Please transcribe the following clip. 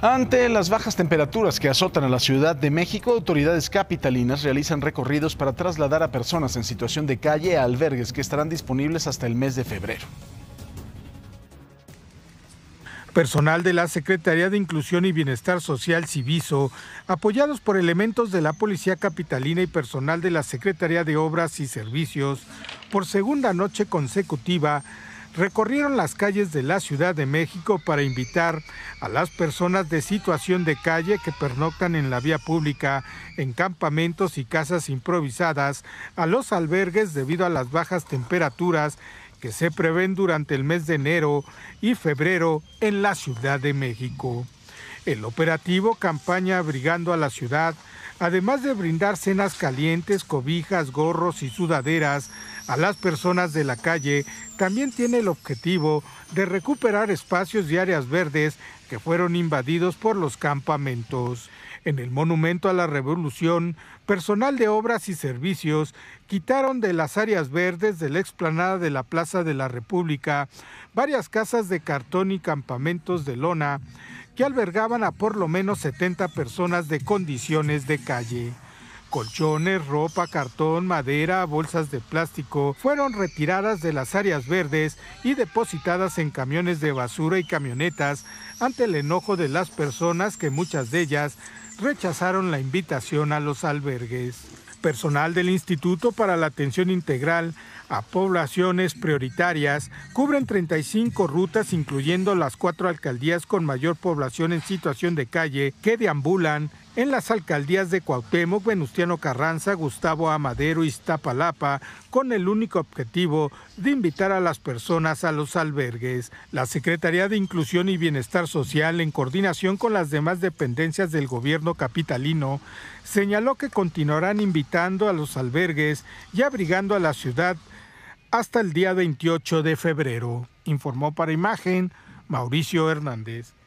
Ante las bajas temperaturas que azotan a la Ciudad de México, autoridades capitalinas realizan recorridos para trasladar a personas en situación de calle a albergues que estarán disponibles hasta el mes de febrero. Personal de la Secretaría de Inclusión y Bienestar Social Civiso, apoyados por elementos de la Policía Capitalina y personal de la Secretaría de Obras y Servicios, por segunda noche consecutiva recorrieron las calles de la Ciudad de México para invitar a las personas de situación de calle que pernoctan en la vía pública, en campamentos y casas improvisadas, a los albergues debido a las bajas temperaturas que se prevén durante el mes de enero y febrero en la Ciudad de México. El operativo Campaña Abrigando a la Ciudad además de brindar cenas calientes, cobijas, gorros y sudaderas a las personas de la calle, también tiene el objetivo de recuperar espacios y áreas verdes que fueron invadidos por los campamentos. En el Monumento a la Revolución, personal de obras y servicios quitaron de las áreas verdes de la explanada de la Plaza de la República varias casas de cartón y campamentos de lona que albergaban a por lo menos 70 personas de condiciones de calle. Colchones, ropa, cartón, madera, bolsas de plástico fueron retiradas de las áreas verdes y depositadas en camiones de basura y camionetas ante el enojo de las personas que muchas de ellas rechazaron la invitación a los albergues. Personal del Instituto para la Atención Integral a poblaciones prioritarias cubren 35 rutas, incluyendo las cuatro alcaldías con mayor población en situación de calle que deambulan en las alcaldías de Cuauhtémoc, Venustiano Carranza, Gustavo Amadero y Iztapalapa, con el único objetivo de invitar a las personas a los albergues. La Secretaría de Inclusión y Bienestar Social, en coordinación con las demás dependencias del gobierno capitalino, señaló que continuarán invitando a los albergues y abrigando a la ciudad hasta el día 28 de febrero, informó para imagen Mauricio Hernández.